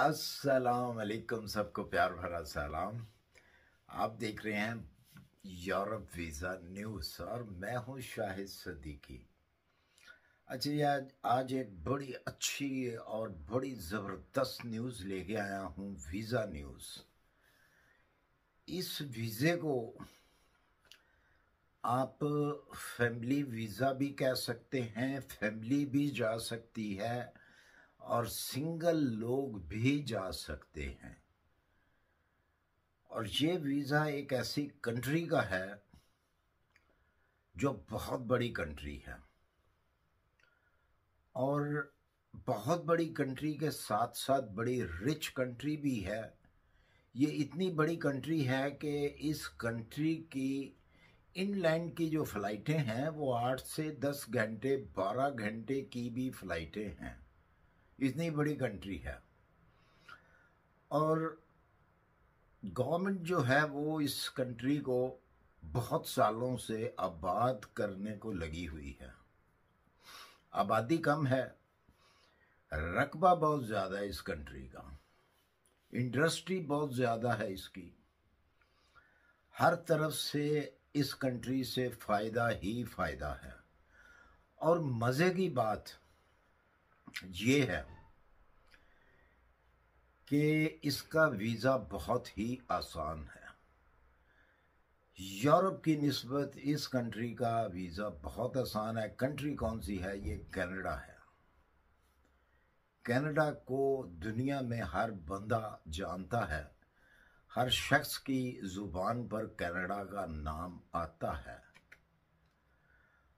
अस्सलाम सबको प्यार भरा सलाम आप देख रहे हैं यूरोप वीज़ा न्यूज़ और मैं हूं शाहिद सदीकी अच्छा आज आज एक बड़ी अच्छी और बड़ी ज़बरदस्त न्यूज़ लेके आया हूं वीज़ा न्यूज़ इस वीज़े को आप फैमिली वीज़ा भी कह सकते हैं फैमिली भी जा सकती है और सिंगल लोग भी जा सकते हैं और ये वीज़ा एक ऐसी कंट्री का है जो बहुत बड़ी कंट्री है और बहुत बड़ी कंट्री के साथ साथ बड़ी रिच कंट्री भी है ये इतनी बड़ी कंट्री है कि इस कंट्री की इनलैंड की जो फ़्लाइटें हैं वो आठ से दस घंटे बारह घंटे की भी फ़्लाइटें हैं इतनी बड़ी कंट्री है और गवर्नमेंट जो है वो इस कंट्री को बहुत सालों से आबाद करने को लगी हुई है आबादी कम है रकबा बहुत ज़्यादा है इस कंट्री का इंडस्ट्री बहुत ज़्यादा है इसकी हर तरफ से इस कंट्री से फ़ायदा ही फ़ायदा है और मज़े की बात ये है कि इसका वीज़ा बहुत ही आसान है यूरोप की नस्बत इस कंट्री का वीज़ा बहुत आसान है कंट्री कौन सी है ये कनाडा है कनाडा को दुनिया में हर बंदा जानता है हर शख्स की ज़ुबान पर कनाडा का नाम आता है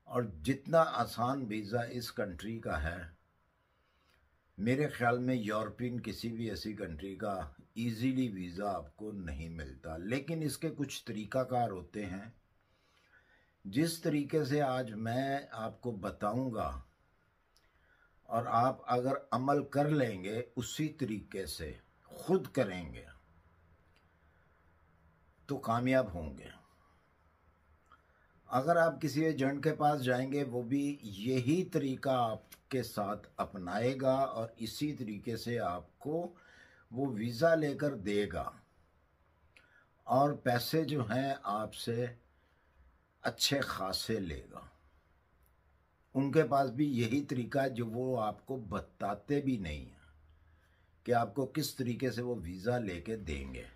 और जितना आसान वीज़ा इस कंट्री का है मेरे ख्याल में यूरोपियन किसी भी ऐसी कंट्री का इजीली वीज़ा आपको नहीं मिलता लेकिन इसके कुछ तरीक़ाकार होते हैं जिस तरीके से आज मैं आपको बताऊंगा और आप अगर अमल कर लेंगे उसी तरीके से खुद करेंगे तो कामयाब होंगे अगर आप किसी एजेंट के पास जाएंगे वो भी यही तरीका आपके साथ अपनाएगा और इसी तरीके से आपको वो वीज़ा लेकर देगा और पैसे जो हैं आपसे अच्छे खासे लेगा उनके पास भी यही तरीका जो वो आपको बताते भी नहीं हैं कि आपको किस तरीके से वो वीज़ा लेके देंगे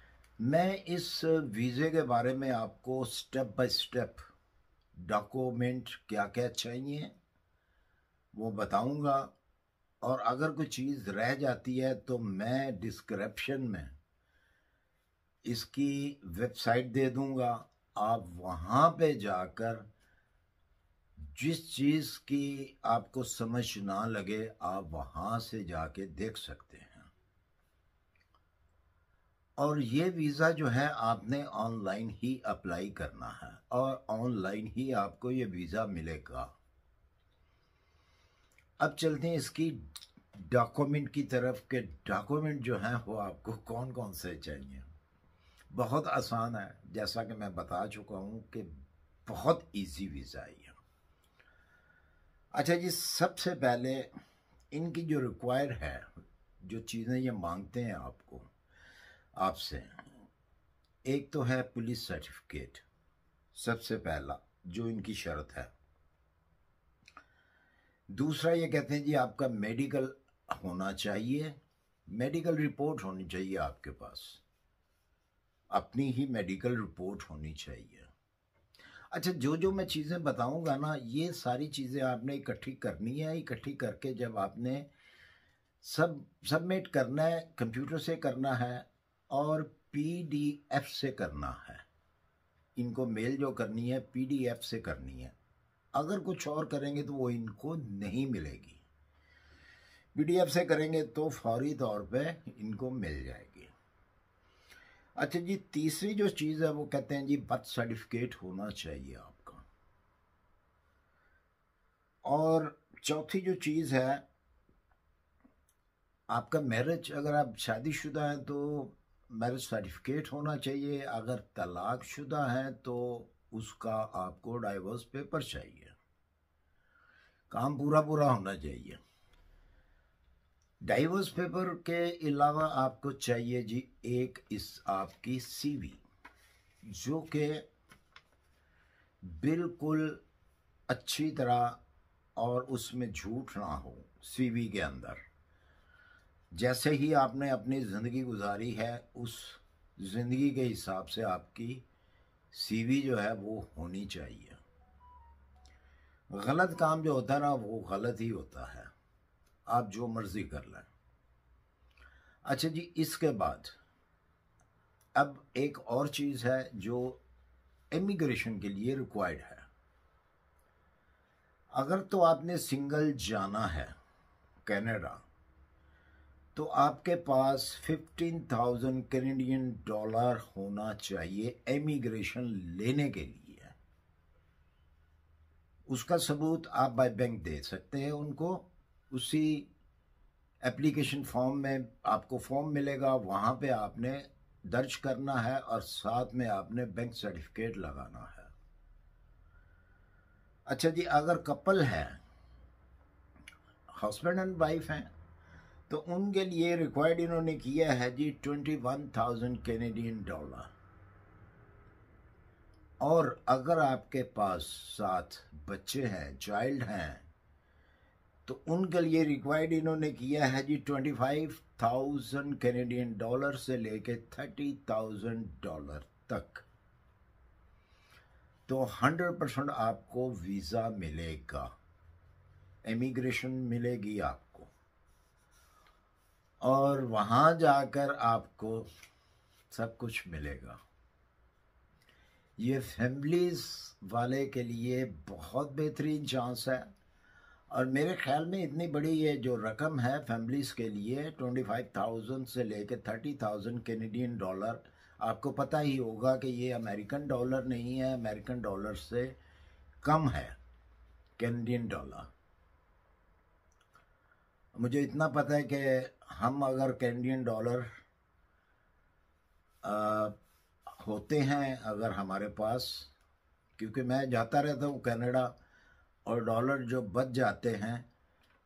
मैं इस वीज़े के बारे में आपको स्टेप बाय स्टेप डॉक्यूमेंट क्या क्या चाहिए वो बताऊंगा और अगर कोई चीज़ रह जाती है तो मैं डिस्क्रिप्शन में इसकी वेबसाइट दे दूंगा आप वहाँ पे जाकर जिस चीज़ की आपको समझ ना लगे आप वहाँ से जाके देख सकते हैं और ये वीज़ा जो है आपने ऑनलाइन ही अप्लाई करना है और ऑनलाइन ही आपको ये वीज़ा मिलेगा अब चलते हैं इसकी डॉक्यूमेंट की तरफ के डॉक्यूमेंट जो हैं वो आपको कौन कौन से चाहिए बहुत आसान है जैसा कि मैं बता चुका हूँ कि बहुत इजी वीज़ा है ये अच्छा जी सबसे पहले इनकी जो रिक्वायर है जो चीज़ें ये मांगते हैं आपको आपसे एक तो है पुलिस सर्टिफिकेट सबसे पहला जो इनकी शर्त है दूसरा ये कहते हैं जी आपका मेडिकल होना चाहिए मेडिकल रिपोर्ट होनी चाहिए आपके पास अपनी ही मेडिकल रिपोर्ट होनी चाहिए अच्छा जो जो मैं चीज़ें बताऊंगा ना ये सारी चीज़ें आपने इकट्ठी करनी है इकट्ठी करके जब आपने सब सबमिट करना है कंप्यूटर से करना है और पीडीएफ से करना है इनको मेल जो करनी है पीडीएफ से करनी है अगर कुछ और करेंगे तो वो इनको नहीं मिलेगी पीडीएफ से करेंगे तो फौरी तौर पे इनको मिल जाएगी अच्छा जी तीसरी जो चीज़ है वो कहते हैं जी बर्थ सर्टिफिकेट होना चाहिए आपका और चौथी जो चीज़ है आपका मैरिज अगर आप शादीशुदा हैं तो मैरिज सर्टिफिकेट होना चाहिए अगर तलाक शुदा है तो उसका आपको डाइवोर्स पेपर चाहिए काम पूरा पूरा होना चाहिए डाइवोर्स पेपर के अलावा आपको चाहिए जी एक इस आपकी सीवी जो कि बिल्कुल अच्छी तरह और उसमें झूठ ना हो सीवी के अंदर जैसे ही आपने अपनी ज़िंदगी गुजारी है उस ज़िंदगी के हिसाब से आपकी सीवी जो है वो होनी चाहिए गलत काम जो होता है ना वो गलत ही होता है आप जो मर्ज़ी कर लें अच्छा जी इसके बाद अब एक और चीज़ है जो इमिग्रेशन के लिए रिक्वायर्ड है अगर तो आपने सिंगल जाना है कनाडा तो आपके पास 15,000 कैनेडियन डॉलर होना चाहिए एमिग्रेशन लेने के लिए उसका सबूत आप बाय बैंक दे सकते हैं उनको उसी एप्लीकेशन फॉर्म में आपको फॉर्म मिलेगा वहाँ पे आपने दर्ज करना है और साथ में आपने बैंक सर्टिफिकेट लगाना है अच्छा जी अगर कपल है हस्बैंड एंड वाइफ हैं तो उनके लिए रिक्वायर्ड इन्होंने किया है जी twenty one thousand Canadian dollar और अगर आपके पास साथ बच्चे हैं चाइल्ड हैं तो उनके लिए रिक्वायर्ड इन्होंने किया है जी twenty five thousand Canadian dollar से लेके थर्टी थाउजेंड डॉलर तक तो हंड्रेड परसेंट आपको वीज़ा मिलेगा इमिग्रेशन मिलेगी आपको और वहाँ जाकर आपको सब कुछ मिलेगा ये फैमिलीज़ वाले के लिए बहुत बेहतरीन चांस है और मेरे ख्याल में इतनी बड़ी ये जो रकम है फैमिलीज़ के लिए ट्वेंटी फाइव थाउजेंड से लेकर थर्टी थाउजेंड कैनेडियन डॉलर आपको पता ही होगा कि ये अमेरिकन डॉलर नहीं है अमेरिकन डॉलर से कम है कैनेडियन डॉलर मुझे इतना पता है कि हम अगर कैनेडियन डॉलर होते हैं अगर हमारे पास क्योंकि मैं जाता रहता हूँ कनाडा और डॉलर जो बच जाते हैं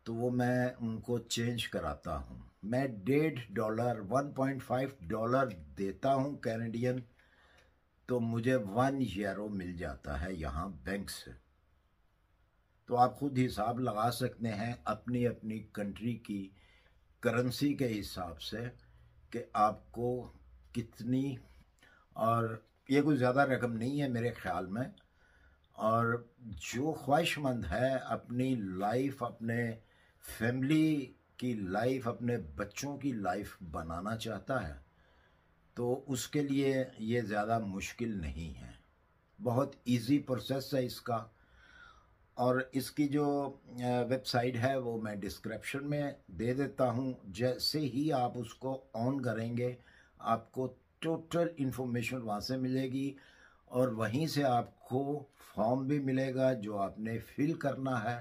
तो वो मैं उनको चेंज कराता हूँ मैं डेढ़ dollar one point five dollar देता हूँ कैनेडियन तो मुझे वन यरो मिल जाता है यहाँ बैंक से तो आप खुद हिसाब लगा सकते हैं अपनी अपनी कंट्री की करेंसी के हिसाब से कि आपको कितनी और ये कुछ ज़्यादा रकम नहीं है मेरे ख्याल में और जो ख्वाहिशमंद है अपनी लाइफ अपने फैमिली की लाइफ अपने बच्चों की लाइफ बनाना चाहता है तो उसके लिए ये ज़्यादा मुश्किल नहीं है बहुत इजी प्रोसेस है इसका और इसकी जो वेबसाइट है वो मैं डिस्क्रिप्शन में दे देता हूँ जैसे ही आप उसको ऑन करेंगे आपको टोटल इन्फॉर्मेशन वहाँ से मिलेगी और वहीं से आपको फॉर्म भी मिलेगा जो आपने फिल करना है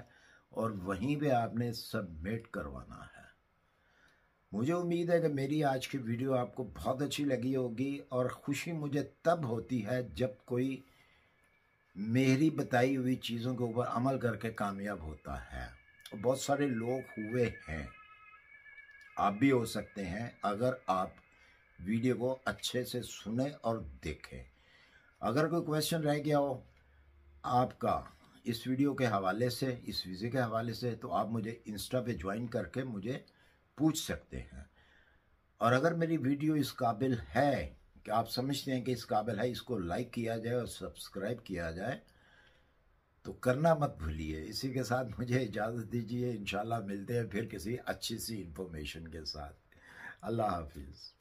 और वहीं पे आपने सबमिट करवाना है मुझे उम्मीद है कि मेरी आज की वीडियो आपको बहुत अच्छी लगी होगी और खुशी मुझे तब होती है जब कोई मेरी बताई हुई चीज़ों के ऊपर अमल करके कामयाब होता है बहुत सारे लोग हुए हैं आप भी हो सकते हैं अगर आप वीडियो को अच्छे से सुने और देखें अगर कोई क्वेश्चन रह गया हो आपका इस वीडियो के हवाले से इस वीज़े के हवाले से तो आप मुझे इंस्टा पे ज्वाइन करके मुझे पूछ सकते हैं और अगर मेरी वीडियो इस काबिल है कि आप समझते हैं कि इस काबिल है इसको लाइक किया जाए और सब्सक्राइब किया जाए तो करना मत भूलिए इसी के साथ मुझे इजाज़त दीजिए इन मिलते हैं फिर किसी अच्छी सी इन्फॉर्मेशन के साथ अल्लाह हाफिज़